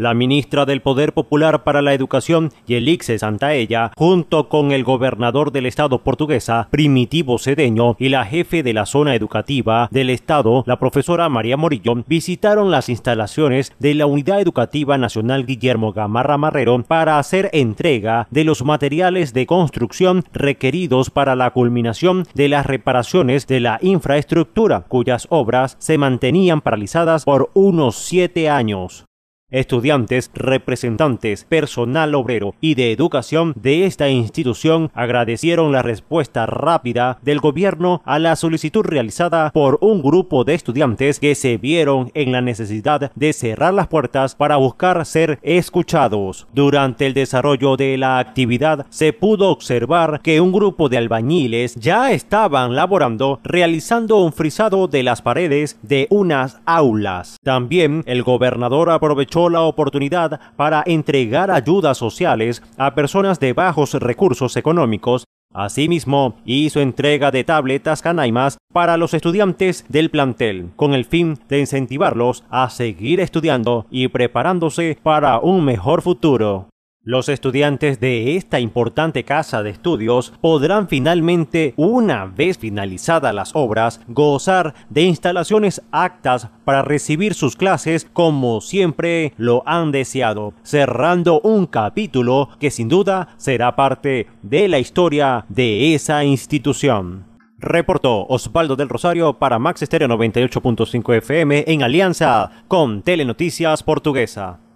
la ministra del Poder Popular para la Educación, Yelixe Santaella, junto con el gobernador del estado portuguesa, Primitivo Cedeño, y la jefe de la zona educativa del estado, la profesora María Morillo, visitaron las instalaciones de la Unidad Educativa Nacional Guillermo Gamarra Marrero para hacer entrega de los materiales de construcción requeridos para la culminación de las reparaciones de la infraestructura, cuyas obras se mantenían paralizadas por unos siete años. Estudiantes, representantes, personal obrero y de educación de esta institución agradecieron la respuesta rápida del gobierno a la solicitud realizada por un grupo de estudiantes que se vieron en la necesidad de cerrar las puertas para buscar ser escuchados. Durante el desarrollo de la actividad se pudo observar que un grupo de albañiles ya estaban laborando realizando un frisado de las paredes de unas aulas. También el gobernador aprovechó la oportunidad para entregar ayudas sociales a personas de bajos recursos económicos. Asimismo, hizo entrega de tabletas canaimas para los estudiantes del plantel, con el fin de incentivarlos a seguir estudiando y preparándose para un mejor futuro. Los estudiantes de esta importante casa de estudios podrán finalmente, una vez finalizadas las obras, gozar de instalaciones aptas para recibir sus clases como siempre lo han deseado, cerrando un capítulo que sin duda será parte de la historia de esa institución. Reportó Osvaldo del Rosario para Max Estéreo 98.5 FM en alianza con Telenoticias Portuguesa.